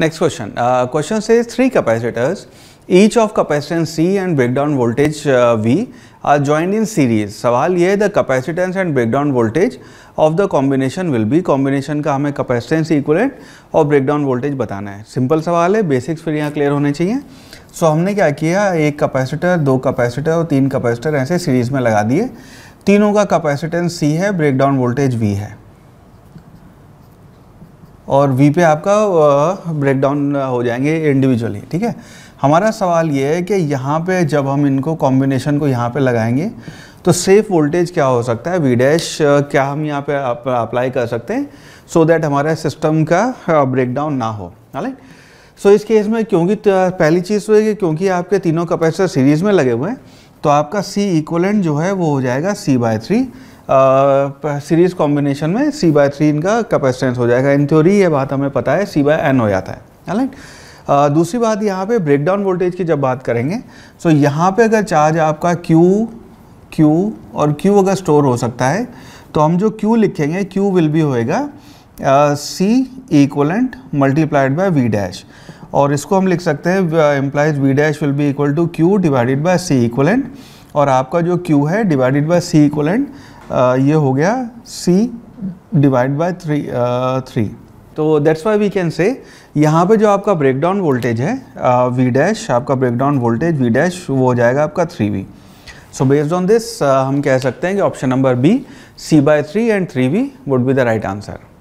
next question question से three capacitors each of capacitance C and break down voltage V are joined in series सवाल ये है the capacitance and break down voltage of the combination will be combination का हमें capacitance equal और break down voltage बताना है simple सवाल है बेसिक्स फिर यहाँ क्लियर होने चाहिए सो so, हमने क्या किया एक कैपेसिटर दो कैपेसिटर और तीन कैपेसिटर ऐसे सीरीज में लगा दिए तीनों का कैपेसिटेंस सी है ब्रेक डाउन वोल्टेज वी है और वी पे आपका ब्रेकडाउन हो जाएंगे इंडिविजुअली ठीक है हमारा सवाल ये है कि यहाँ पे जब हम इनको कॉम्बिनेशन को यहाँ पे लगाएंगे तो सेफ वोल्टेज क्या हो सकता है वी डैश क्या हम यहाँ पे अप्लाई कर सकते हैं सो दैट हमारे सिस्टम का ब्रेकडाउन ना हो राइट सो so इस केस में क्योंकि पहली चीज़ तो है कि क्योंकि आपके तीनों कैपेसिटर सीरीज में लगे हुए हैं तो आपका सी इक्वलेंट जो है वो हो जाएगा C by three series combination में सी बाय थ्री इनका कैपेसिटेंस हो जाएगा इन थ्योरी ये बात हमें पता है सी बाय एन हो जाता है राइट uh, दूसरी बात यहाँ पे ब्रेकडाउन वोल्टेज की जब बात करेंगे सो so यहाँ पे अगर चार्ज आपका Q Q और Q अगर स्टोर हो सकता है तो हम जो Q लिखेंगे Q विल भी होएगा C equivalent multiplied by V dash और इसको हम लिख सकते हैं implies V dash will be equal to Q divided by C equivalent और आपका जो क्यू है डिवाइडेड बाय सी इक्वलेंट ये हो गया C divide by three three तो that's why we can say यहाँ पे जो आपका ब्रेक डाउन वोल्टेज है वी डैश आपका break down voltage V dash वो हो जाएगा आपका three V so based on this हम कह सकते हैं कि option number B C by three and three V would be the right answer